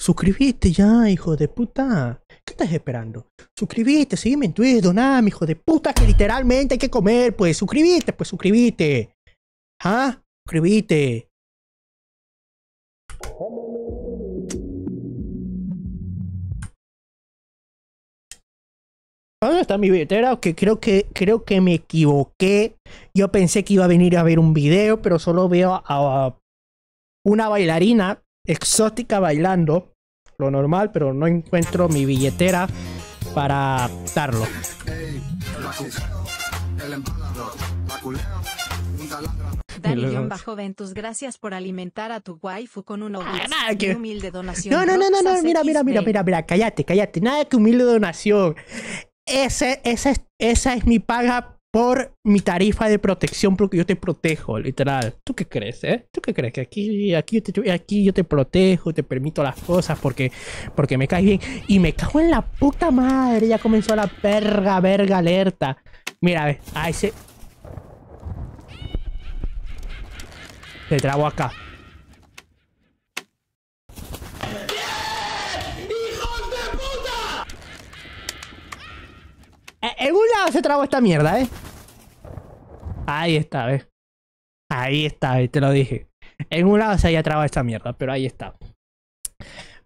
Suscribiste ya, hijo de puta. ¿Qué estás esperando? Suscribiste, sígueme en Twitter, doname, hijo de puta, que literalmente hay que comer, pues. Suscribiste, pues suscribiste. ¿Ah? Suscribiste. ¿Dónde está mi billetera? Que creo que creo que me equivoqué. Yo pensé que iba a venir a ver un video, pero solo veo a una bailarina exótica bailando, lo normal, pero no encuentro mi billetera para darlo. Hey, bajo Ventus, gracias por alimentar a tu waifu con una ah, humilde donación. No, no, no, no, mira, mira, mira, mira, mira, cállate, cállate, nada que humilde donación. Ese, esa, esa es mi paga por mi tarifa de protección porque yo te protejo, literal. ¿Tú qué crees, eh? ¿Tú qué crees? Que aquí, aquí, yo, te, aquí yo te protejo, te permito las cosas porque, porque me caes bien. Y me cago en la puta madre, ya comenzó la perga, verga alerta. Mira, a ese... Te trago acá. En un lado se trabó esta mierda, ¿eh? Ahí está, ¿ves? Ahí está, te lo dije. En un lado se haya trabado esta mierda, pero ahí está.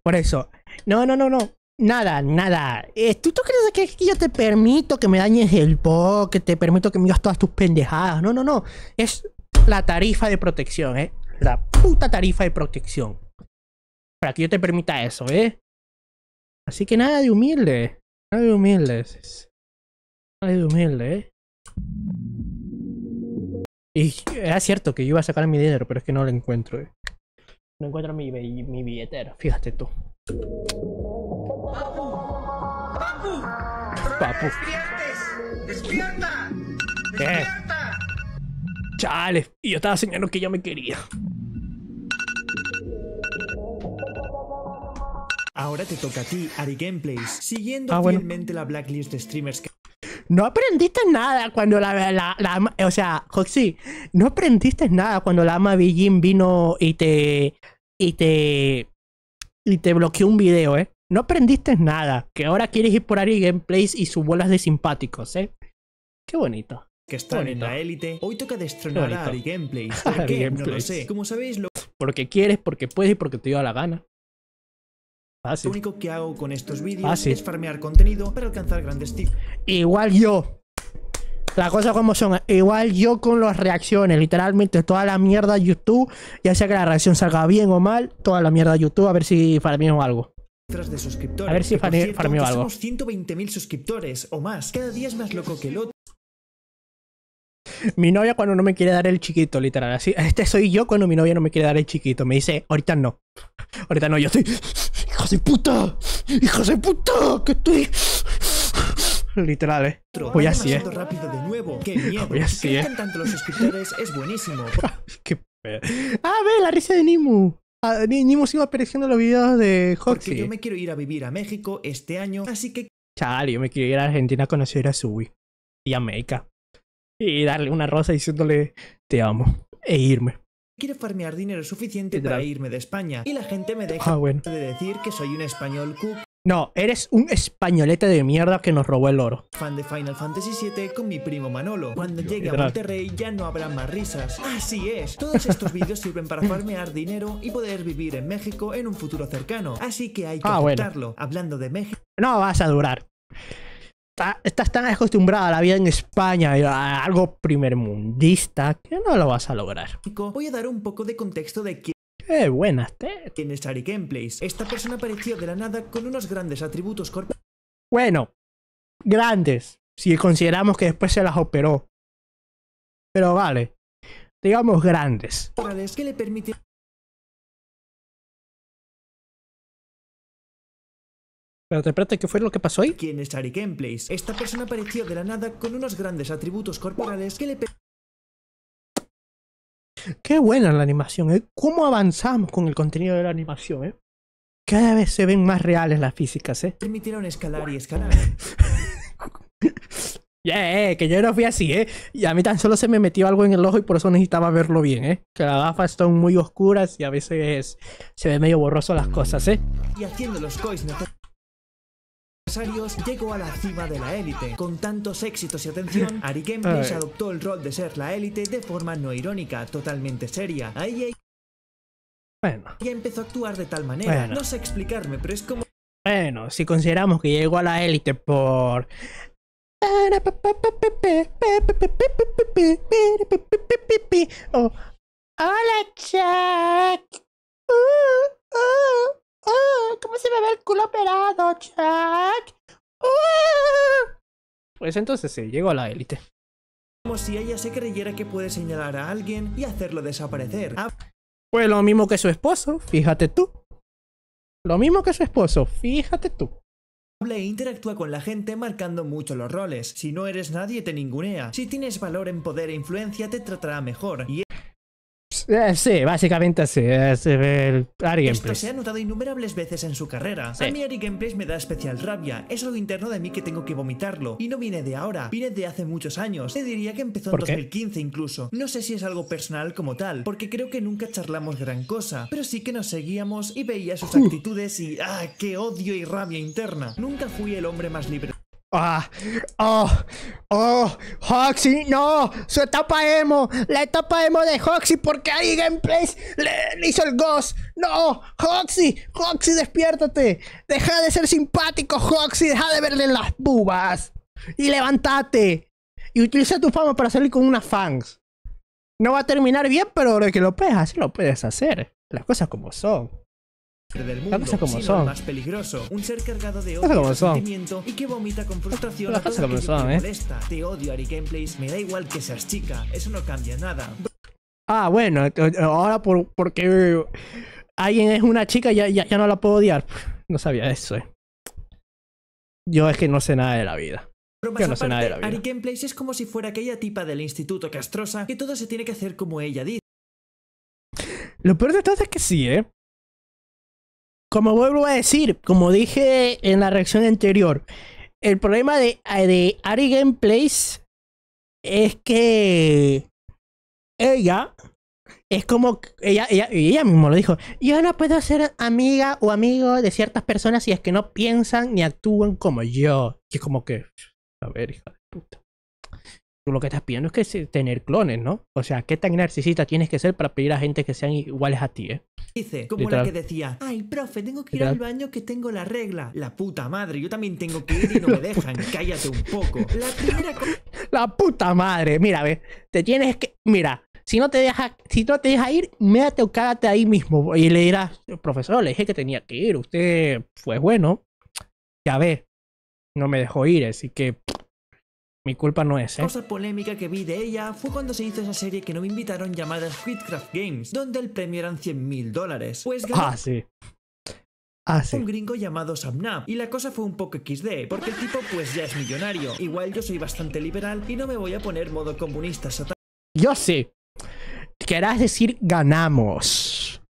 Por eso. No, no, no, no. Nada, nada. Eh, ¿tú, ¿Tú crees que yo te permito que me dañes el po, que te permito que me digas todas tus pendejadas? No, no, no. Es la tarifa de protección, ¿eh? La puta tarifa de protección. Para que yo te permita eso, ¿eh? Así que nada de humilde. Nada de humildes de humilde, ¿eh? Y era cierto que yo iba a sacar mi dinero, pero es que no lo encuentro, ¿eh? No encuentro mi, mi billetera, fíjate tú. ¡Papu! ¡Papu! ¡Papu! ¡Despierta! ¡Despierta! Chale, y yo estaba señalando que ya me quería. Ahora te toca a ti, Ari Gameplays, siguiendo ah, la blacklist de streamers que no aprendiste nada cuando la, la, o sea, Hoxy, no aprendiste nada cuando la ama Beijing vino y te, y te, y te bloqueó un video, ¿eh? No aprendiste nada, que ahora quieres ir por Ari Gameplays y sus bolas de simpáticos, ¿eh? Qué bonito. Que están en la élite, hoy toca destronar Ari Gameplays. ¿Por qué? No lo sé. Como sabéis, lo... Porque quieres, porque puedes y porque te dio la gana. Lo único que hago con estos vídeos es farmear contenido para alcanzar grandes tips. Igual yo. Las cosas como son. Igual yo con las reacciones. Literalmente toda la mierda YouTube. Ya sea que la reacción salga bien o mal. Toda la mierda YouTube. A ver si farmeo algo. De suscriptores. A ver si farmeo algo. Somos 120.000 suscriptores o más. Cada día es más loco que el otro mi novia cuando no me quiere dar el chiquito, literal. Así, este soy yo cuando mi novia no me quiere dar el chiquito. Me dice, ahorita no. Ahorita no, yo estoy. ¡Hijos de puta! ¡Hijos de puta! ¡Que estoy! Literal, eh. Voy así, eh. Rápido de Voy así, eh. tanto los suscriptores es buenísimo. ¡Qué pedo Ah, ve, la risa de Nimu. Ah, Nimu sigue apareciendo en los videos de Hoxie. yo me quiero ir a vivir a México este año, así que... Chale, yo me quiero ir a Argentina a conocer a Sui y a América y darle una rosa diciéndole te amo e irme. Quiero farmear dinero suficiente para irme de España y la gente me deja ah, de decir que soy un español No, eres un españolete de mierda que nos robó el oro. Fan de Final Fantasy VII con mi primo Manolo. Cuando llegue a Monterrey ya no habrá más risas. Así es, todos estos vídeos sirven para farmear dinero y poder vivir en México en un futuro cercano. Así que hay que ah, Hablando de México... No vas a durar estás tan acostumbrada a la vida en España, a algo primermundista, que no lo vas a lograr. Voy a dar un poco de contexto de quién... ¡Qué buena Quién es Ari Gameplays. Esta persona apareció de la nada con unos grandes atributos corporales. Bueno, grandes, si consideramos que después se las operó. Pero vale, digamos grandes. ...que le permite te espérate, ¿qué fue lo que pasó ahí? ¿Quién es Ari Esta persona apareció de la nada con unos grandes atributos corporales que le... Qué buena la animación, ¿eh? ¿Cómo avanzamos con el contenido de la animación, eh? Cada vez se ven más reales las físicas, ¿eh? Permitieron escalar y escalar. Yeah, eh, que yo no fui así, ¿eh? Y a mí tan solo se me metió algo en el ojo y por eso necesitaba verlo bien, ¿eh? Que las gafas son muy oscuras y a veces se ve medio borroso las cosas, ¿eh? Y haciendo los cois no llegó a la cima de la élite. Con tantos éxitos y atención, Ari Gameplays adoptó el rol de ser la élite de forma no irónica, totalmente seria. Ahí empezó a actuar de tal manera. No sé explicarme, pero es como... Bueno, si consideramos que llegó a la élite por... Oh. Hola, Chuck. Uh, ¡Ah! ¿Cómo se me ve el culo operado, Chuck? ¡Ah! Pues entonces sí, llegó a la élite. Como si ella se creyera que puede señalar a alguien y hacerlo desaparecer. Ah. Pues lo mismo que su esposo, fíjate tú. Lo mismo que su esposo, fíjate tú e interactúa con la gente marcando mucho los roles. Si no eres nadie te ningunea. Si tienes valor en poder e influencia te tratará mejor. Eh, sí, básicamente así. el Esto se ha notado innumerables veces en su carrera. A mí Ari me da especial rabia. Es algo interno de mí que tengo que vomitarlo. Y no viene de ahora, viene de hace muchos años. Te diría que empezó en 2015 incluso. No sé si es algo personal como tal, porque creo que nunca charlamos gran cosa. Pero sí que nos seguíamos y veía sus uh. actitudes y ¡ah, qué odio y rabia interna! Nunca fui el hombre más libre. Ah, oh, oh, Hoxie, no, su etapa emo, la etapa emo de Hoxie porque ahí Gameplays le, hizo el ghost. No, Hoxie, Hoxie, despiértate. Deja de ser simpático, Hoxie, deja de verle las bubas. Y levántate. Y utiliza tu fama para salir con unas fans. No va a terminar bien, pero de que lo puedes hacer, lo puedes hacer. Las cosas como son del mundo, la como sino son. más peligroso, un ser cargado de odio y sentimiento y que vomita con frustración la cosa como son, Esta ¿eh? molesta. Te odio, Ari Gameplays, me da igual que seas chica, eso no cambia nada. Ah, bueno, eh, eh, ahora por, porque alguien es una chica ya, ya, ya no la puedo odiar. No sabía eso, eh. Yo es que no sé nada de la vida. Yo no sé aparte, nada de la vida. Ari Gameplays es como si fuera aquella tipa del instituto castrosa que todo se tiene que hacer como ella dice. Lo peor de todo es que sí, ¿eh? como vuelvo a decir, como dije en la reacción anterior, el problema de, de Ari Gameplays es que ella es como ella, ella, ella mismo lo dijo. Yo no puedo ser amiga o amigo de ciertas personas si es que no piensan ni actúan como yo. que es como que, a ver, hija de puta tú lo que estás pidiendo es que tener clones, ¿no? O sea, ¿qué tan narcisista tienes que ser para pedir a gente que sean iguales a ti, eh? Dice, como la que decía, ay, profe, tengo que ir al baño que tengo la regla. La puta madre, yo también tengo que ir y no me dejan. Cállate un poco. La primera La puta madre, mira, ve, te tienes que... Mira, si no te deja, si no te deja ir, médate o cágate ahí mismo. Y le dirás, profesor, le dije que tenía que ir. Usted fue bueno. Ya ve, no me dejó ir, así que mi culpa no es, ¿eh? Cosa polémica que vi de ella fue cuando se hizo esa serie que no me invitaron llamada SquidCraft Games, donde el premio eran 100.000 mil dólares. Pues ganó... Ah, sí. Ah, sí. Un gringo llamado Samnap. Y la cosa fue un poco XD, porque el tipo pues ya es millonario. Igual yo soy bastante liberal y no me voy a poner modo comunista Yo sí. Querás decir ganamos.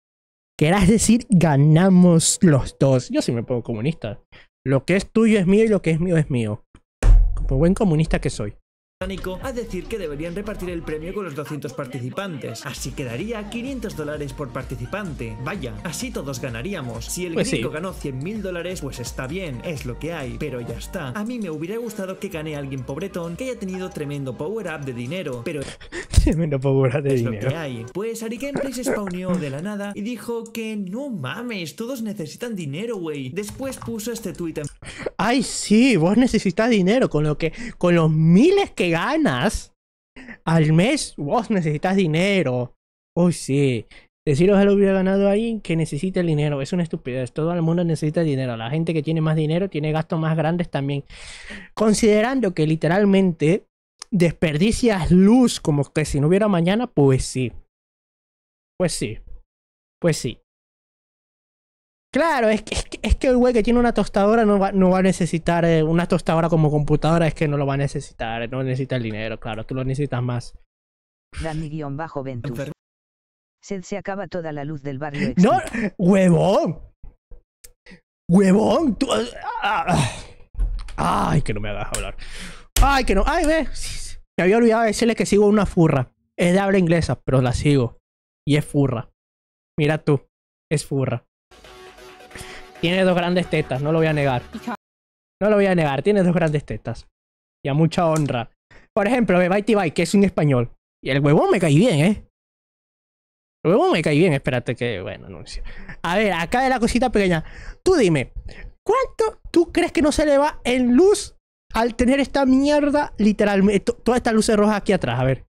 Querás decir ganamos los dos. Yo sí me pongo comunista. Lo que es tuyo es mío y lo que es mío es mío. Pues buen comunista que soy a decir que deberían repartir el premio con los 200 participantes. Así quedaría 500 dólares por participante. Vaya, así todos ganaríamos. Si el pues ganó 100 mil dólares, pues está bien, es lo que hay, pero ya está. A mí me hubiera gustado que gane alguien pobretón que haya tenido tremendo power-up de dinero, pero... Tremendo power-up de dinero. hay. Pues Ari Gameplay se de la nada y dijo que no mames, todos necesitan dinero, güey. Después puso este tweet en... Ay, sí, vos necesitas dinero, con lo que... Con los miles que ganas al mes, vos necesitas dinero. Uy, sí. Deciros a lo hubiera ganado ahí que necesita el dinero. Es una estupidez. Todo el mundo necesita dinero. La gente que tiene más dinero tiene gastos más grandes también. Considerando que literalmente desperdicias luz como que si no hubiera mañana, pues sí. Pues sí. Pues sí. Claro, es que, es que, es que el güey que tiene una tostadora no va, no va a necesitar eh, una tostadora como computadora, es que no lo va a necesitar, no necesita el dinero, claro, tú lo necesitas más. bajo ventus se acaba toda la luz del barrio. ¡No! ¡Huevón! ¡Huevón! Ah, ah. ¡Ay, que no me hagas hablar! ¡Ay, que no! ¡Ay, ve! Me había olvidado decirle que sigo una furra. Es de habla inglesa, pero la sigo. Y es furra. Mira tú, es furra. Tiene dos grandes tetas, no lo voy a negar. No lo voy a negar, tiene dos grandes tetas. Y a mucha honra. Por ejemplo, Bye Bye, que es un español. Y el huevón me cae bien, ¿eh? El huevón me cae bien, espérate que, bueno, no A ver, acá de la cosita pequeña. Tú dime, ¿cuánto tú crees que no se le va en luz al tener esta mierda, literalmente, eh, toda esta luz roja aquí atrás, a ver.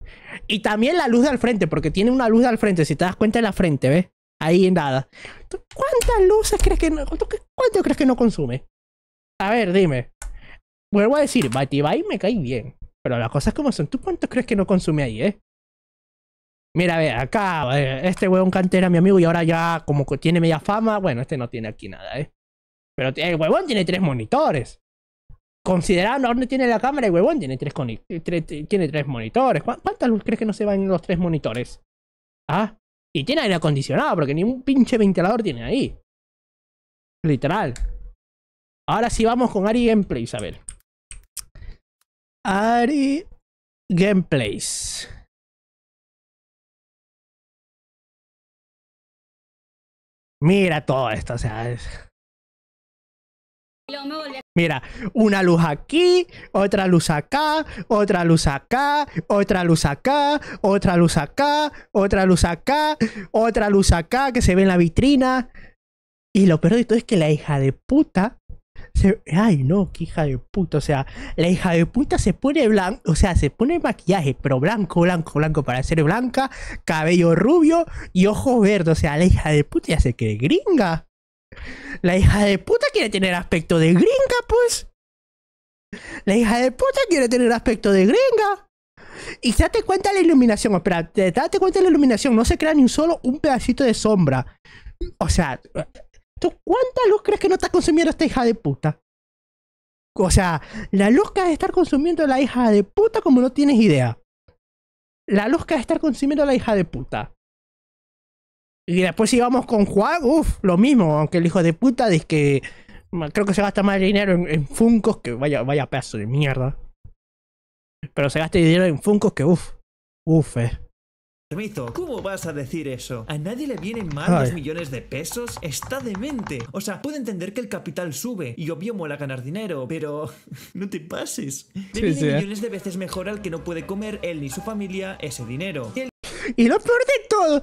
Y también la luz de al frente, porque tiene una luz de al frente, si te das cuenta en la frente, ¿ves? ahí en nada. ¿Cuántas luces crees que no, cuánto crees que no consume? A ver, dime. Vuelvo a decir, Batibay me cae bien. Pero las cosas como son, ¿tú cuánto crees que no consume ahí, eh? Mira, ver, acá, eh, este huevón cantera, mi amigo, y ahora ya como que tiene media fama, bueno, este no tiene aquí nada, ¿eh? Pero el huevón tiene tres monitores. Considerando no tiene la cámara, el huevón tiene tres, tiene tres monitores. ¿Cuántas luces crees que no se van en los tres monitores? ¿Ah? Y tiene aire acondicionado, porque ni un pinche ventilador tiene ahí. Literal. Ahora sí vamos con Ari Gameplays, a ver. Ari Gameplays. Mira todo esto, o sea, Mira, una luz aquí, otra luz acá, otra luz acá, otra luz acá, otra luz acá, otra luz acá, otra luz acá que se ve en la vitrina. Y lo peor de todo es que la hija de puta Ay, no, qué hija de puta. O sea, la hija de puta se pone blanco. O sea, se pone maquillaje, pero blanco, blanco, blanco para ser blanca. Cabello rubio y ojos verdes. O sea, la hija de puta ya se cree gringa. La hija de puta quiere tener aspecto de gringa, pues. La hija de puta quiere tener aspecto de gringa. Y date cuenta de la iluminación, espera, date cuenta de la iluminación, no se crea ni un solo un pedacito de sombra. O sea, ¿tú cuánta luz crees que no está consumiendo esta hija de puta? O sea, la luz que ha de estar consumiendo la hija de puta como no tienes idea. La luz que ha de estar consumiendo la hija de puta. Y después si vamos con Juan, uff, lo mismo, aunque el hijo de puta dice que creo que se gasta más dinero en, en Funcos que vaya, vaya pedazo de mierda. Pero se gasta dinero en Funcos que uff, uff, eh. Permiso, ¿cómo vas a decir eso? ¿A nadie le vienen más millones de pesos? Está demente. O sea, puede entender que el capital sube y obvio mola ganar dinero, pero no te pases. Le eh. millones de veces mejor al que no puede comer él ni su familia ese dinero. Y, lo peor de todo,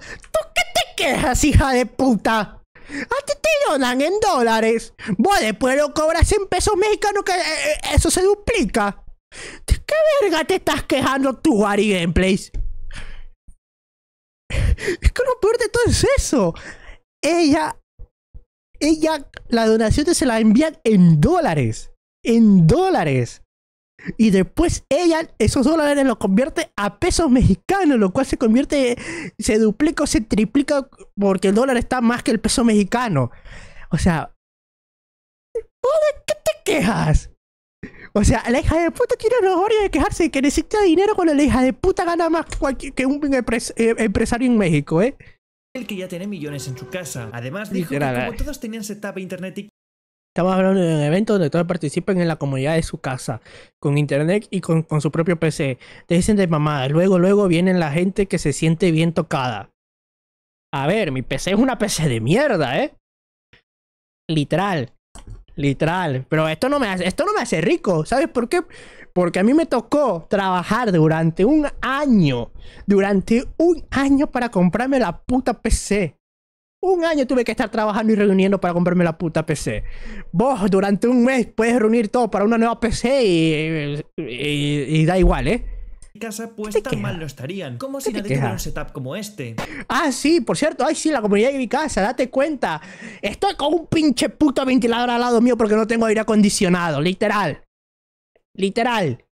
quejas, hija de puta? A ti te donan en dólares. Vos después lo cobras en pesos mexicanos que eh, eh, eso se duplica. ¿De qué verga te estás quejando tú, Ari Gameplays? Es que lo peor de todo es eso. Ella. Ella, la donación te se la envían en dólares. En dólares. Y después ella esos dólares los convierte a pesos mexicanos, lo cual se convierte, se duplica o se triplica porque el dólar está más que el peso mexicano. O sea, ¿de qué te quejas? O sea, la hija de puta tiene los horarios de quejarse que necesita dinero cuando la hija de puta gana más que un eh, empresario en México, ¿eh? El que ya tiene millones en su casa. Además dijo que como eh. todos tenían setup internet Estamos hablando de un evento donde todos participen en la comunidad de su casa, con internet y con, su propio PC. dicen de mamada. Luego, luego viene la gente que se siente bien tocada. A ver, mi PC es una PC de mierda, ¿eh? Literal. Literal. Pero esto no me hace, esto no me hace rico. ¿Sabes por qué? Porque a mí me tocó trabajar durante un año. Durante un año para comprarme la puta PC. Un año tuve que estar trabajando y reuniendo para comprarme la puta PC. Vos durante un mes puedes reunir todo para una nueva PC y, y, da igual, ¿eh? casa pues, mal no estarían. Como si un setup como este. Ah, sí, por cierto. Ay, sí, la comunidad de mi casa, date cuenta. Estoy con un pinche puto ventilador al lado mío porque no tengo aire acondicionado, literal. Literal.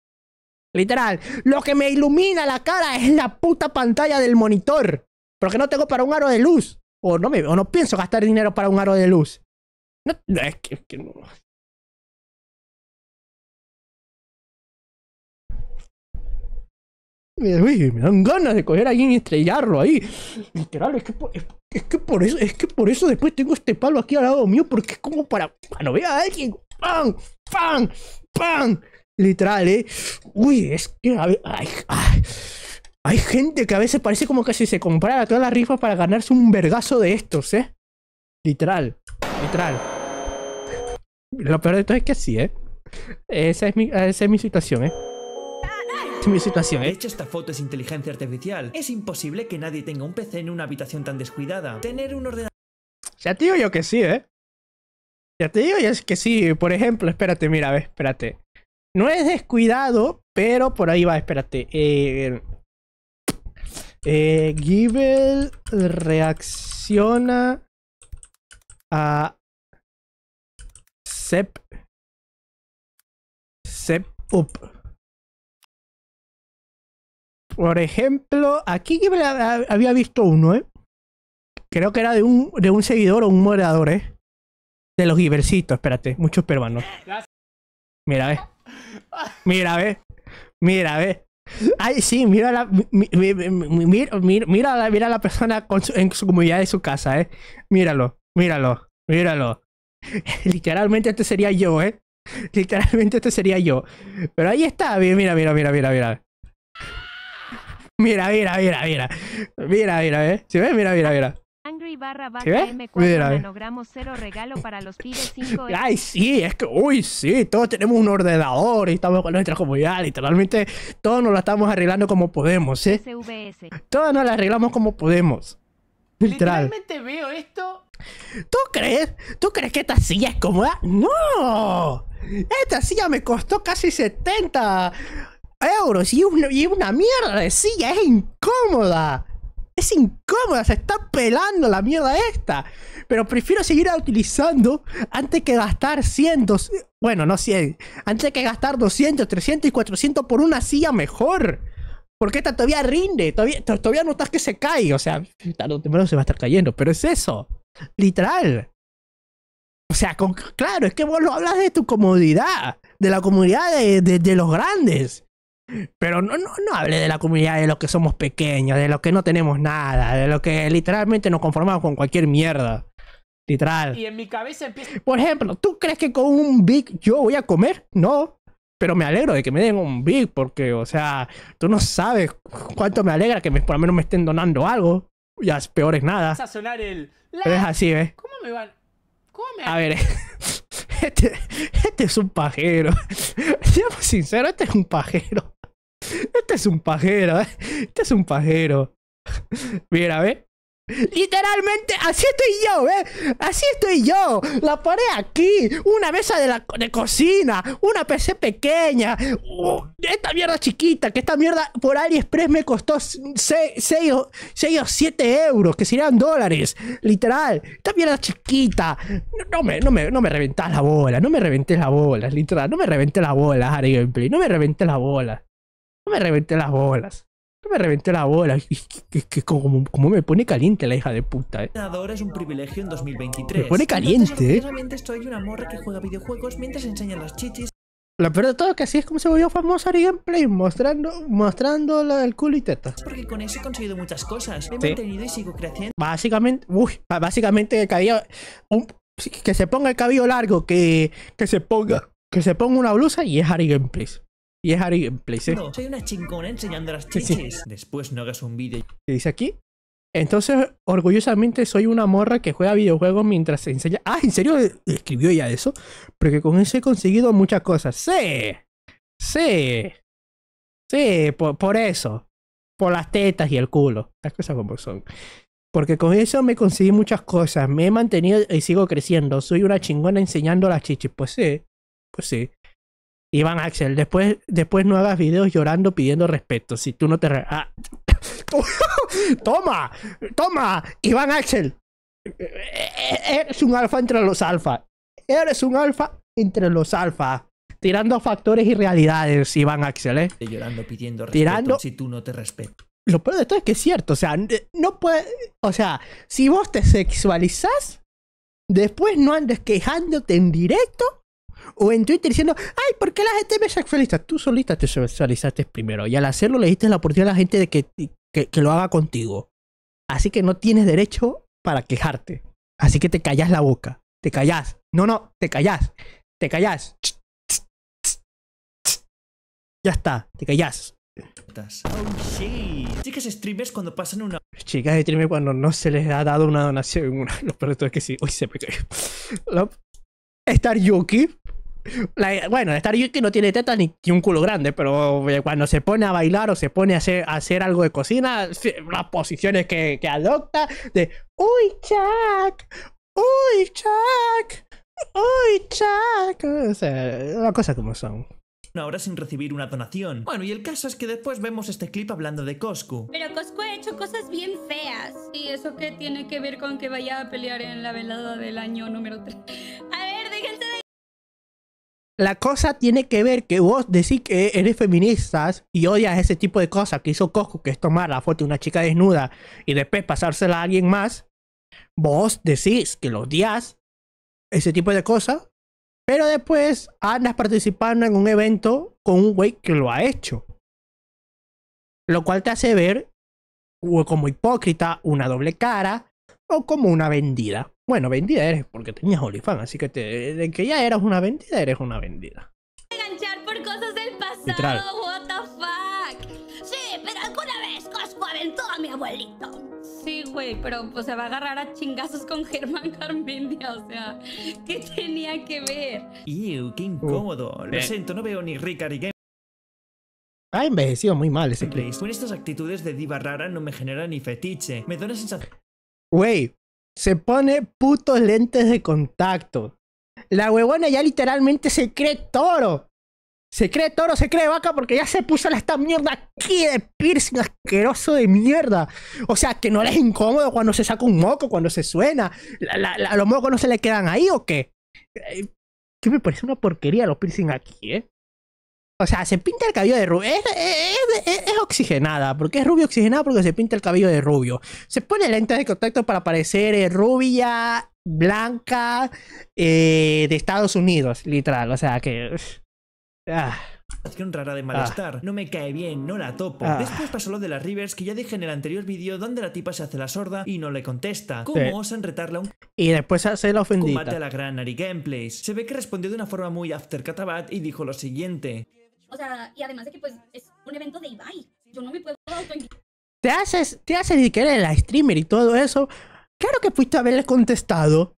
Literal. Lo que me ilumina la cara es la puta pantalla del monitor. Porque no tengo para un aro de luz. O no, no pienso gastar dinero para un aro de luz. No, es que, no. me dan ganas de coger a alguien y estrellarlo ahí. Literal, es que, por, eso, es que por eso después tengo este palo aquí al lado mío, porque es como para no vea a alguien. ¡Pam! ¡Pam! ¡Pam! Literal, eh. Uy, es que. Ay, ay. Hay gente que a veces parece como que si se comprara todas las rifas para ganarse un vergazo de estos, ¿eh? Literal. Literal. Lo peor de todo es que sí, ¿eh? Esa es mi, esa es mi situación, ¿eh? es mi situación. ¿eh? De hecho, esta foto es inteligencia artificial. Es imposible que nadie tenga un PC en una habitación tan descuidada. Tener un ordenador... Ya te digo yo que sí, ¿eh? Ya te digo yo que sí. Por ejemplo, espérate, mira, a ver, espérate. No es descuidado, pero por ahí va, espérate. Eh, eh, reacciona a Sep. Sep Up. Por ejemplo, aquí había visto uno, ¿eh? Creo que era de un, de un seguidor o un moderador, ¿eh? De los Gibercitos, espérate, muchos peruanos. Mira, ve. Mira, ve. Mira, ve. Ay, sí, mira la, mira, mira, mira la persona en su comunidad de su casa, ¿eh? Míralo, míralo, míralo. Literalmente este sería yo, ¿eh? Literalmente este sería yo. Pero ahí está, mira, mira, mira, mira, mira. Mira, mira, mira, mira. Mira, mira, ¿eh? ¿Se ve? Mira, mira, mira. Henry barra eh. cero regalo para los Ay, sí, es que, uy, sí, todos tenemos un ordenador y estamos con nuestra comunidad. Literalmente, todos nos la estamos arreglando como podemos, ¿eh? Todos nos la arreglamos como podemos. Literalmente veo esto. ¿Tú crees? ¿Tú crees que esta silla es cómoda? ¡No! Esta silla me costó casi 70 euros y y una mierda de silla, es incómoda es incómoda, se está pelando la mierda esta. Pero prefiero seguir utilizando antes que gastar cientos, bueno, no 100, antes que gastar 200, 300 y 400 por una silla mejor. Porque esta todavía rinde, todavía, todavía notas que se cae, o sea, tarde o se va a estar cayendo, pero es eso, literal. O sea, claro, es que vos lo hablas de tu comodidad, de la comodidad de los grandes. Pero no, no, no hable de la comunidad de los que somos pequeños, de los que no tenemos nada, de los que literalmente nos conformamos con cualquier mierda. Literal. Y en mi cabeza empieza. Por ejemplo, ¿tú crees que con un Big yo voy a comer? No. Pero me alegro de que me den un Big, porque, o sea, tú no sabes cuánto me alegra que por lo menos me estén donando algo. Ya es peor es nada. A el... es así, ¿ves? ¿eh? ¿Cómo me van? ¿Cómo me A ver. Este, este, es un pajero. Seamos sinceros, este es un pajero. Este es un pajero, ¿eh? Este es un pajero. Mira, ¿ves? Literalmente, así estoy yo, ¿eh? Así estoy yo. La pared aquí, una mesa de, la, de cocina, una PC pequeña, uh, esta mierda chiquita, que esta mierda por AliExpress me costó 6 o 7 euros, que serían dólares, literal. Esta mierda chiquita. No, me, no, me, no me reventás la bola, no me reventes la bola, literal. No me reventé la bola, Ari. Gameplay, no me reventé la bola. No me reventé las bolas. No me reventé las bolas. que, como, como, me pone caliente la hija de puta, eh. es un privilegio en 2023. Me pone caliente, eh. estoy una morra que juega videojuegos mientras enseña los chichis. Lo peor todo es que así es como se volvió famosa en Gameplay, mostrando, mostrando la, del culo y tetas. Porque con eso he conseguido muchas cosas. Me he sí. mantenido y sigo creciendo. Básicamente, uy, básicamente el un, que se ponga el cabello largo, que, que se ponga, que se ponga una blusa y es Ari Gameplay. Y es Ari en PlayStation. soy una chingona enseñando las chichis. Después no hagas un vídeo. ¿Qué dice aquí? Entonces, orgullosamente soy una morra que juega videojuegos mientras se enseña. Ah, ¿en serio escribió ya eso? Porque con eso he conseguido muchas cosas. Sí. Sí. Sí, por, por eso. Por las tetas y el culo. Las cosas como son. Porque con eso me conseguí muchas cosas. Me he mantenido y sigo creciendo. Soy una chingona enseñando las chichis. Pues sí. Pues sí. Iván Axel, después, después no hagas videos llorando pidiendo respeto. Si tú no te... Ah. toma, toma, Iván Axel. Eres un alfa entre los alfas. Eres un alfa entre los alfas. Tirando factores y realidades, Iván Axel, ¿eh? Llorando pidiendo respeto tirando... si tú no te respeto. Lo peor de esto es que es cierto, o sea, no puede... O sea, si vos te sexualizás, después no andes quejándote en directo o en Twitter diciendo, ay, ¿por qué la gente me sexualiza? Tú solita te sexualizaste primero y al hacerlo le diste la oportunidad a la gente de que, lo haga contigo. Así que no tienes derecho para quejarte. Así que te callas la boca. Te callas. No, no, te callas. Te callas. Ya está, te callas. Oh, sí. Chicas streamers cuando pasan una... Chicas streamers cuando no se les ha dado una donación. Los perritos es que sí. Uy, se me cayó. Estar Yuki bueno, Star Yuki no tiene teta ni, un culo grande, pero eh, cuando se pone a bailar o se pone a hacer, algo de cocina, las posiciones que, adopta de ¡Uy, Chuck! ¡Uy, Chuck! ¡Uy, Chuck! O sea, las cosa como son una ahora sin recibir una donación. Bueno, y el caso es que después vemos este clip hablando de Coscu. Pero Coscu ha hecho cosas bien feas. ¿Y eso qué tiene que ver con que vaya a pelear en la velada del año número 3? A ver, déjense la cosa tiene que ver que vos decís que eres feminista y odias ese tipo de cosas que hizo Cosco, que es tomar la foto de una chica desnuda y después pasársela a alguien más. Vos decís que lo odias, ese tipo de cosas, pero después andas participando en un evento con un güey que lo ha hecho. Lo cual te hace ver como hipócrita, una doble cara, o como una vendida. Bueno, vendida eres porque tenías Olifan, así que te, de que ya eras una vendida, eres una vendida. Enganchar por cosas del pasado, what the fuck. Sí, pero alguna vez Cosco aventó a mi abuelito. Sí, güey, pero pues, se va a agarrar a chingazos con Germán Carmendia, o sea, ¿qué tenía que ver? Ew, qué incómodo. Lo eh. siento, no veo ni Ricard y Game ha envejecido muy mal ese place. Con estas actitudes de diva rara no me genera ni fetiche. Me da una sensación... Güey, se pone putos lentes de contacto. La huevona ya literalmente se cree toro. Se cree toro, se cree vaca porque ya se puso la esta mierda aquí de piercing asqueroso de mierda. O sea, que no les es incómodo cuando se saca un moco, cuando se suena. ¿A ¿Los mocos no se le quedan ahí o qué? Eh, ¿Qué me parece una porquería los piercing aquí, ¿eh? O sea, se pinta el cabello de rubio. Es, es, es, oxigenada, porque es rubio oxigenada porque se pinta el cabello de rubio. Se pone lentes de contacto para parecer eh, rubia, blanca, eh, de Estados Unidos, literal. O sea que... Ah rara de malestar. Ah. No me cae bien, no la topo. Ah. Después pasó lo de las Rivers que ya dije en el anterior vídeo donde la tipa se hace la sorda y no le contesta. ¿Cómo osan retarla un... Y después hace la ofendida. Combate a la gran Ari Gameplays. Se ve que respondió de una forma muy after catabat y dijo lo siguiente. O sea, y además de que pues es un evento de Ibai. Yo no me puedo Te haces, te haces y que eres la streamer y todo eso. Claro que fuiste a haberle contestado.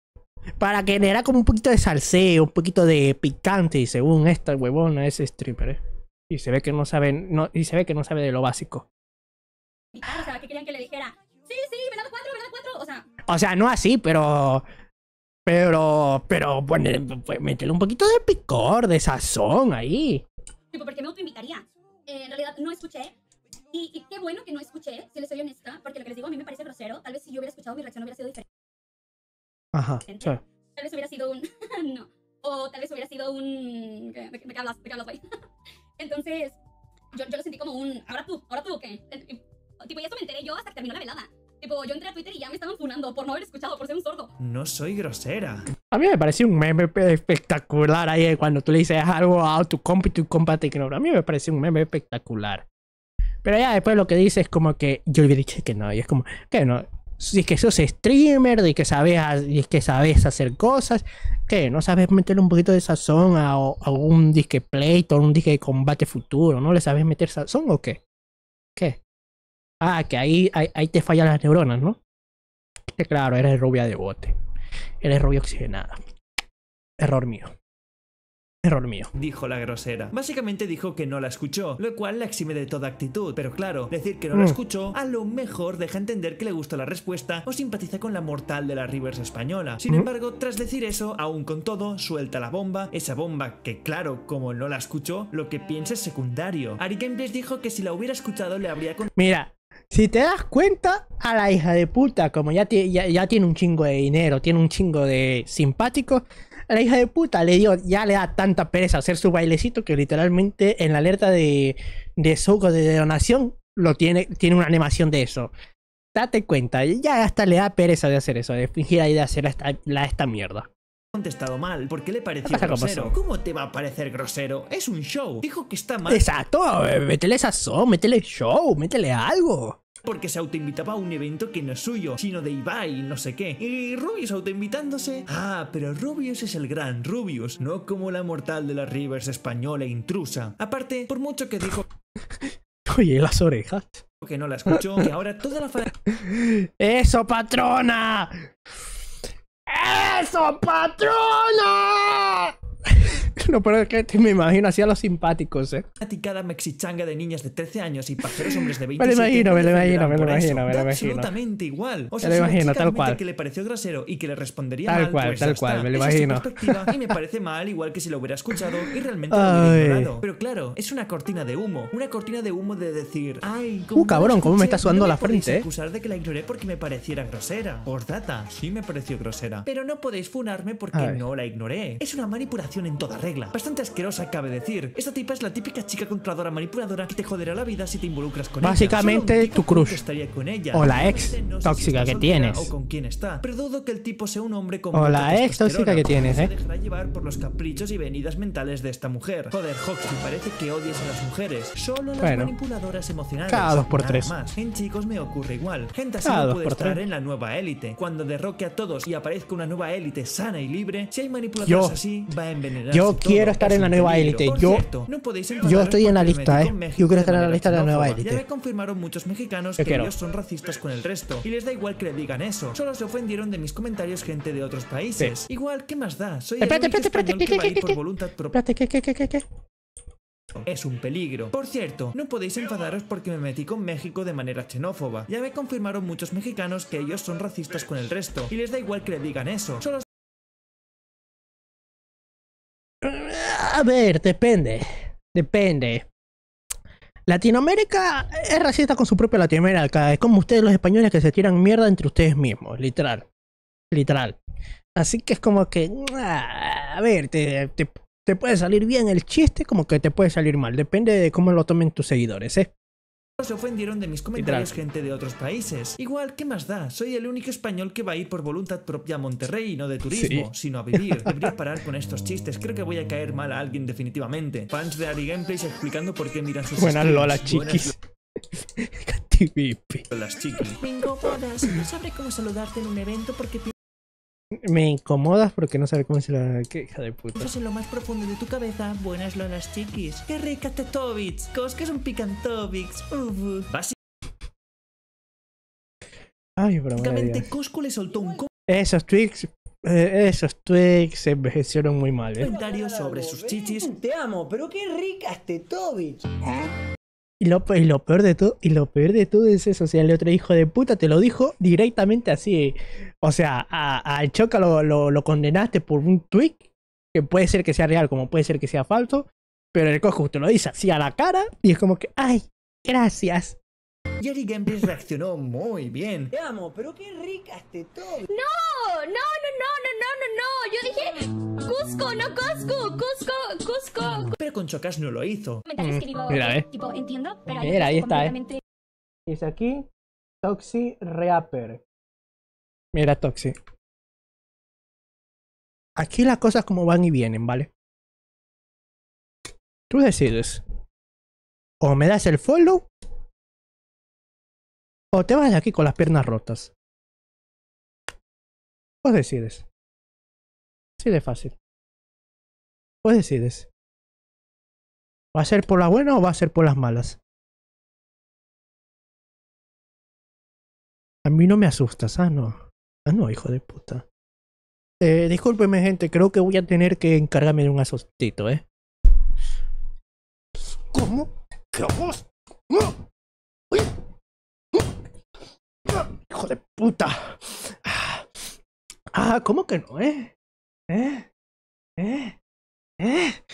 Para que generar como un poquito de salseo, un poquito de picante, y según esta huevona ese streamer, ¿eh? Y se ve que no sabe, no, y se ve que no sabe de lo básico. O sea, ¿qué querían que le dijera? Sí, sí, o sea. O sea, no así, pero. Pero, pero, bueno, meterle un poquito de picor, de sazón ahí porque ¿por qué me autoinvitaría? Eh, en realidad no escuché. Y, qué bueno que no escuché, si les soy honesta, porque lo que les digo a mí me parece grosero. Tal vez si yo hubiera escuchado mi reacción hubiera sido diferente. Ajá, Tal vez hubiera sido un... no. O tal vez hubiera sido un... me qué, me hablas? Entonces, yo, yo lo sentí como un... Ahora tú, ahora tú, ¿qué? Tipo, y eso me enteré yo hasta que terminó la velada. Tipo, yo entré a Twitter y ya me estaban funando por no haber escuchado, por ser un sordo. No soy grosera. A mí me pareció un meme espectacular ahí cuando tú le dices algo a tu compa y tu compa te ignora. A mí me pareció un meme espectacular. Pero ya después lo que dices es como que yo hubiera dicho que no. Y es como, que no. Si es que sos streamer, de que sabes, y es que sabes hacer cosas, que no sabes meter un poquito de sazón a, un disque play, o un disque de combate futuro, ¿no le sabes meter sazón o qué? ¿Qué? Ah, que ahí, ahí, te fallan las neuronas, ¿no? Que claro, eres rubia de bote. Eres rubia oxigenada. Error mío. Error mío. Dijo la grosera. Básicamente dijo que no la escuchó, lo cual la exime de toda actitud. Pero claro, decir que no la mm. escuchó, a lo mejor deja entender que le gusta la respuesta o simpatiza con la mortal de la Rivers española. Sin embargo, tras decir eso, aún con todo, suelta la bomba. Esa bomba que, claro, como no la escuchó, lo que piensa es secundario. Ari Gameplays dijo que si la hubiera escuchado le habría con. Mira, si te das cuenta, a la hija de puta, como ya, ya, tiene un chingo de dinero, tiene un chingo de simpáticos, a la hija de puta le dio, ya le da tanta pereza hacer su bailecito que literalmente en la alerta de, de soco de donación lo tiene, tiene una animación de eso. Date cuenta, ya hasta le da pereza de hacer eso, de fingir ahí de hacer la, esta mierda contestado mal. porque le pareció grosero? ¿Cómo te va a parecer grosero? Es un show. Dijo que está mal. Exacto. Eh, métele sazón, métele show, métele algo. Porque se autoinvitaba a un evento que no es suyo, sino de Ibai, no sé qué. Y Rubius autoinvitándose. Ah, pero Rubius es el gran Rubius, no como la mortal de las Rivers española e intrusa. Aparte, por mucho que dijo. Oye, las orejas. Que no la escucho. y ahora toda la. ¡Eso, patrona! ¡Eso, patrona! no, pero que me imagino así a los simpáticos, ¿eh? Aticada mexichanga de niñas de 13 años y pajeros hombres de 20 Me imagino, me lo imagino, me lo imagino, me lo imagino. Absolutamente igual. O sea, me tal cual. que le pareció grosero y que le respondería tal cual, pues tal cual, me lo imagino. y me parece mal, igual que si lo hubiera escuchado y realmente lo hubiera ignorado. Pero claro, es una cortina de humo. Una cortina de humo de decir, ay, uh, ¿cómo uh, cabrón, cómo me está sudando la frente, ¿eh? de que la ignoré porque me pareciera grosera. data sí me pareció grosera. Pero no podéis funarme porque no la ignoré. Es una manipulación en toda regla Bastante asquerosa, cabe decir. Esta tipa es la típica chica controladora manipuladora que te joderá la vida si te involucras con ella. Básicamente, tu crush. Estaría con ella. O la ex tóxica que tienes. O con quién está. Pero dudo que el tipo sea un hombre con. O la ex tóxica que tienes, eh. Se dejará llevar por los caprichos y venidas mentales de esta mujer. Joder, parece que odias a las mujeres. Solo las manipuladoras emocionales. Cada dos por tres. Más. En chicos me ocurre igual. Gente así no puede estar en la nueva élite. Cuando derroque a todos y aparezca una nueva élite sana y libre, si hay manipuladoras yo, así, va a envenenar quiero estar en la nueva élite. Yo, estoy en la lista, ¿eh? yo quiero estar en la lista de la nueva élite. Ya me confirmaron muchos mexicanos que ellos son racistas con el resto. Y les da igual que le digan eso. Solo se ofendieron de mis comentarios gente de otros países. Igual, ¿qué más da? Soy por voluntad propia. Es un peligro. Por cierto, no podéis enfadaros porque me metí con México de manera xenófoba. Ya me confirmaron muchos mexicanos que ellos son racistas con el resto. Y les da igual que le digan eso. Solo A ver, depende. Depende. Latinoamérica es racista con su propia Latinoamérica. Es como ustedes los españoles que se tiran mierda entre ustedes mismos, literal. Literal. Así que es como que... Ah, a ver, te, puede salir bien el chiste como que te puede salir mal. Depende de cómo lo tomen tus seguidores, ¿eh? se ofendieron de mis comentarios gente de otros países. Igual, ¿qué más da? Soy el único español que va a ir por voluntad propia a Monterrey y no de turismo, sino a vivir. Debería parar con estos chistes, creo que voy a caer mal a alguien definitivamente. Fans de Ari Gameplays explicando por qué miran sus Buenas Lola chiquis. Buenas... Las chiquis. Bingo, bodas. No sabré cómo saludarte en un evento porque... Me incomodas porque no sabes cómo es la queja de puta. en lo más profundo de tu cabeza, buenas lolas chiquis. ¡Qué rica te tobits! ¡Cos que son picantobics! Ay, broma. Básicamente, Cosco le soltó un. Esos twigs esos tweaks eh, se envejecieron muy mal, ¿eh? Comentarios sobre sus chichis. Te amo, pero qué ricas te tobits. ¿Eh? Y lo, peor de todo, y lo peor de todo es eso, o sea, el otro hijo de puta te lo dijo directamente así. O sea, al Choca lo, lo, condenaste por un tweet, que puede ser que sea real, como puede ser que sea falso, pero el cojo te lo dice así a la cara, y es como que, ay, gracias. Jerry Gameplays reaccionó muy bien. Te amo, pero qué rica este todo. No, no, no, no, no, no, no. Yo dije Cusco, no Cusco, Cusco, Cusco. Pero con Chocas no lo hizo. Mm, ¿eh? Mira, ahí está, ¿eh? completamente... eh. aquí Toxi Reaper. Mira, Toxi. Aquí las cosas como van y vienen, ¿vale? Tú decides. O me das el follow o te vas de aquí con las piernas rotas. Pues decides. Así de fácil. Pues decides. ¿Va a ser por las buenas o va a ser por las malas? A mí no me asustas, ah, no. Ah, no, hijo de puta. Eh, discúlpeme, gente, creo que voy a tener que encargarme de un asustito, ¿eh? ¿Cómo? ¿Cómo? hijo de puta. Ah, ¿cómo que no, eh? ¿Eh? ¿Eh? ¿Eh?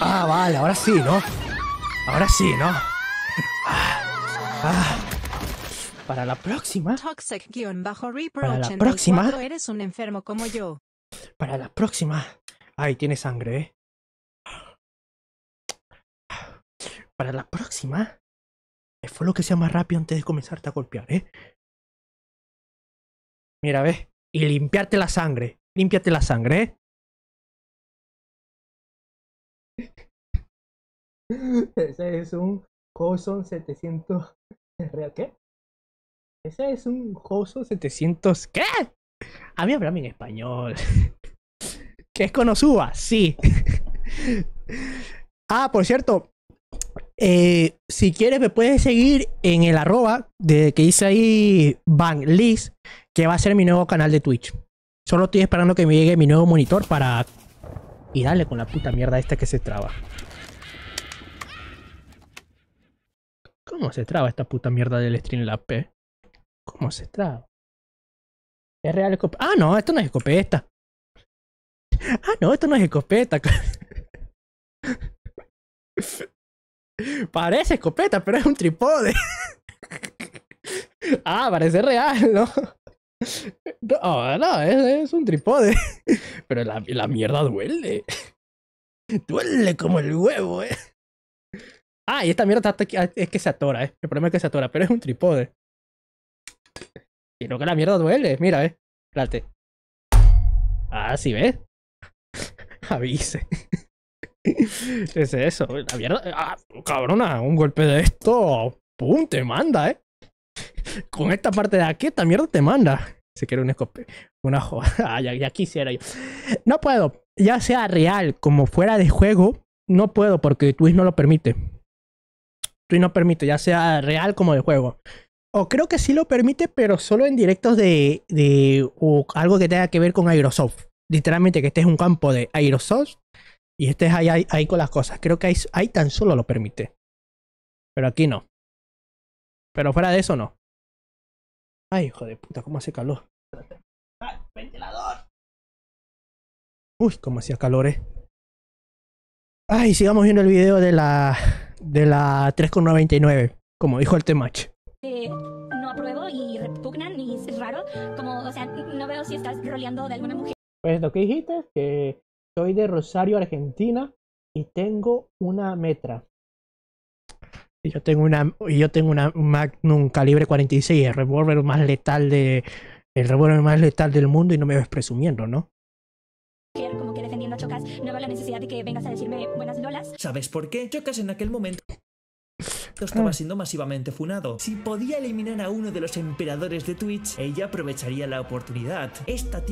Ah, vale, ahora sí, ¿no? Ahora sí, ¿no? Ah, ah. Para la próxima. Para la próxima. Eres un enfermo como yo. Para la próxima. Ay, tiene sangre, ¿eh? Para la próxima. Fue lo que sea más rápido antes de comenzarte a golpear, ¿eh? Mira, ¿ves? Y limpiarte la sangre. Límpiate la sangre, ¿eh? Ese es un Coson 700 ¿Qué? Ese es un joson 700. ¿Qué? A mí hablame en español. ¿Qué es Konosuba? Sí. ah, por cierto, eh, si quieres, me puedes seguir en el arroba de que hice ahí Van que va a ser mi nuevo canal de Twitch. Solo estoy esperando que me llegue mi nuevo monitor para. Y darle con la puta mierda esta que se traba. ¿Cómo se traba esta puta mierda del Streamlab? ¿Cómo se traba? ¿Es real Ah, no, esto no es escopeta. Ah, no, esto no es escopeta. Parece escopeta, pero es un trípode. ah, parece real, ¿no? No, ah, no, es, un trípode. Pero la, mierda duele. Duele como el huevo, eh. Ah, y esta mierda ah, es que se atora, eh. El problema es que se atora, pero es un trípode. Y no que la mierda duele, mira, eh. Espérate. Ah, sí, ¿ves? Avise. es eso. Ah, cabrona, un golpe de esto. ¡Pum! Te manda, ¿eh? Con esta parte de aquí, esta mierda te manda. Se quiere un escope. Una joda. Ah, ya, quisiera yo. No puedo. Ya sea real como fuera de juego, no puedo porque Twitch no lo permite. Twitch no permite, ya sea real como de juego. O creo que sí lo permite, pero solo en directos de, algo que tenga que ver con Aerosoft. Literalmente que este es un campo de Aerosoft y este es ahí, ahí, con las cosas. Creo que ahí, tan solo lo permite. Pero aquí no. Pero fuera de eso no. Ay, hijo de puta, cómo hace calor. ¡Ay, ventilador! Uy, cómo hacía calor, eh. Ay, sigamos viendo el video de la de la 3.99, como dijo el Temach. Eh, no apruebo y repugnan y es raro, como, o sea, no veo si estás roleando de alguna mujer. Pues lo que dijiste, es que soy de Rosario, Argentina y tengo una metra. Y yo tengo una, yo tengo una Magnum calibre 46, el revólver más letal de, el revólver más letal del mundo y no me ves presumiendo, ¿no? Como que defendiendo Chocas, no veo la necesidad de que vengas a decirme buenas lolas. ¿Sabes por qué? Chocas en aquel momento ah. estaba siendo masivamente funado. Si podía eliminar a uno de los emperadores de Twitch, ella aprovecharía la oportunidad. Esta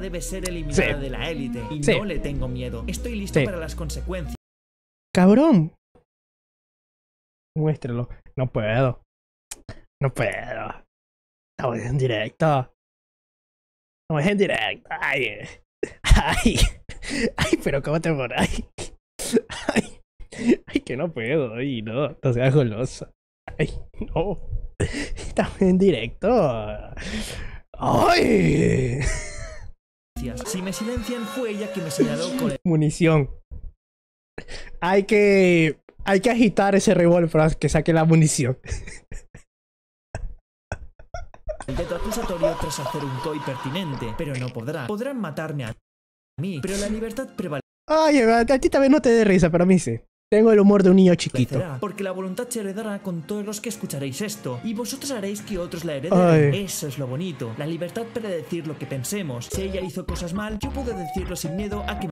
Debe ser eliminada de la élite y no le tengo miedo. Estoy listo para las consecuencias. Cabrón. Muéstralo. No puedo. No puedo. Estamos en directo. Estamos en directo. Ay. Ay. Ay, pero ¿cómo te por Ay. Ay, que no puedo. y no. No seas Ay, no. Estamos en directo. Ay. Si me silencian, fue ella quien me señaló con Munición. Hay que... Hay que agitar ese revólver para que saque la munición. El acusatorio tras hacer un toy pertinente, pero no podrá. Podrán matarme a mí, pero la libertad prevalece. Ay, a ti también no te dé risa, pero a mí sí. Tengo el humor de un niño chiquito. Porque la voluntad se heredará con todos los que escucharéis esto. Y vosotros haréis que otros la hereden. Eso es lo bonito. La libertad para decir lo que pensemos. Si ella hizo cosas mal, yo puedo decirlo sin miedo a que...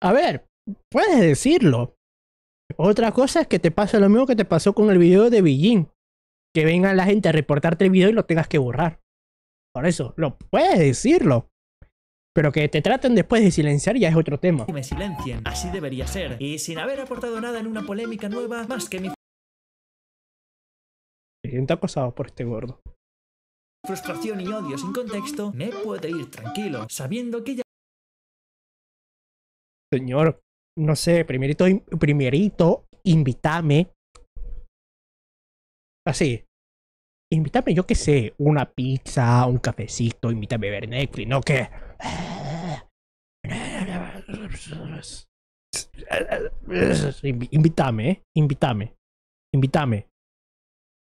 A ver, puedes decirlo. Otra cosa es que te pase lo mismo que te pasó con el video de Beijing. Que venga la gente a reportarte el video y lo tengas que borrar. Por eso, lo puedes decirlo. Pero que te traten después de silenciar ya es otro tema. me silencien, así debería ser. Y sin haber aportado nada en una polémica nueva, más que mi... Me siento acosado por este gordo. Frustración y odio sin contexto, me puedo ir tranquilo, sabiendo que ya... Señor, no sé, primerito, primerito, invítame. Así. Ah, invítame, yo qué sé, una pizza, un cafecito, invítame a ver Netflix, ¿no qué? Invítame, ¿eh? Invítame. Invítame.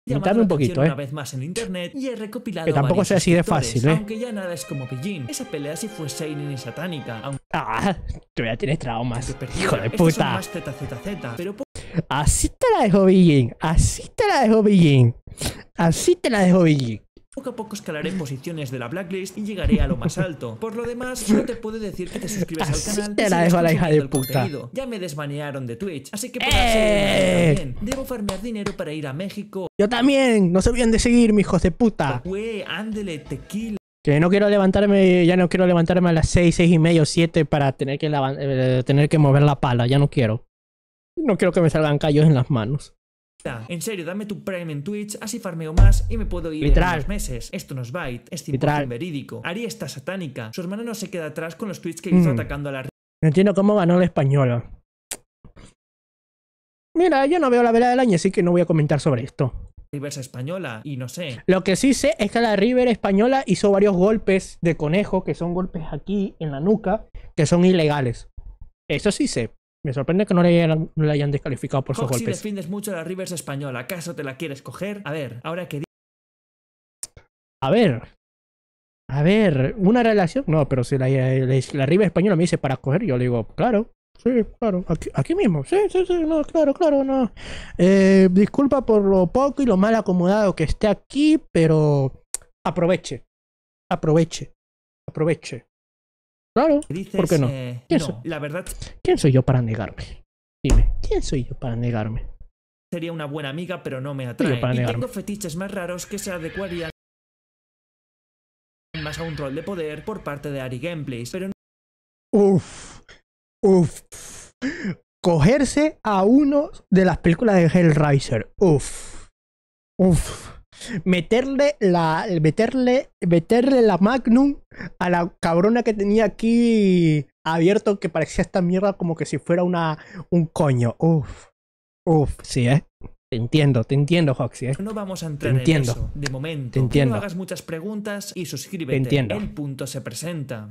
Invítame un poquito, ¿eh? Una vez más en internet y he recopilado que tampoco sea así de fácil, ¿eh? Aunque ya nada es como Pellín. Esa pelea sí fue seinen y satánica. Aunque... Ah, tienes traumas. Hijo de puta. más ZZZ, así te la dejo Pellín. Así te la dejo Pellín. Así te la dejo Pellín. Poco a poco escalaré posiciones de la blacklist y llegaré a lo más alto. Por lo demás, no te puedo decir que te suscribas al ah, canal. Te la dejo a la hija de puta. Ya me desmanearon de Twitch, así que ¡Eh! Debo farmear dinero para ir a México. Yo también, no se olviden de seguir, mijo de puta. Pues, que no quiero levantarme, ya no quiero levantarme a las 6, 6 y medio, 7 para tener que, eh, tener que mover la pala, ya no quiero. No quiero que me salgan callos en las manos. En serio, dame tu Prime en Twitch, así farmeo más y me puedo ir Literal. en meses. Esto nos bait, es verídico. Ari está satánica. Su hermana no se queda atrás con los tweets que hizo hmm. atacando a la... No entiendo cómo ganó la española. Mira, yo no veo la vela del año, así que no voy a comentar sobre esto. River española y no sé. Lo que sí sé es que la River española hizo varios golpes de conejo, que son golpes aquí en la nuca, que son ilegales. Eso sí sé. Me sorprende que no le hayan, descalificado por sus golpes. Si defiendes mucho a la Rivers española, ¿acaso te la quieres coger? A ver, ahora que... A ver, a ver, una relación. No, pero si la, la, española me dice para coger, yo le digo, claro, sí, claro, aquí, aquí mismo, sí, sí, sí, no, claro, claro, no. Eh, disculpa por lo poco y lo mal acomodado que esté aquí, pero aproveche, aproveche, aproveche. Claro, ¿por qué no? Eh, la verdad... ¿Quién soy yo para negarme? Dime, ¿quién soy yo para negarme? Sería una buena amiga, pero no me atrae. y tengo fetiches más raros que se adecuarían más a un rol de poder por parte de Ari Gameplays, pero... Uf, uf. Cogerse a uno de las películas de Hellraiser. Uf, uf meterle la, meterle, meterle la Magnum a la cabrona que tenía aquí abierto que parecía esta mierda como que si fuera una, un coño. uff, uff, sí, ¿eh? Te entiendo, te entiendo, Hoxie. ¿eh? No vamos a entrar en eso, de momento. entiendo. No hagas muchas preguntas y suscríbete. entiendo. El punto se presenta.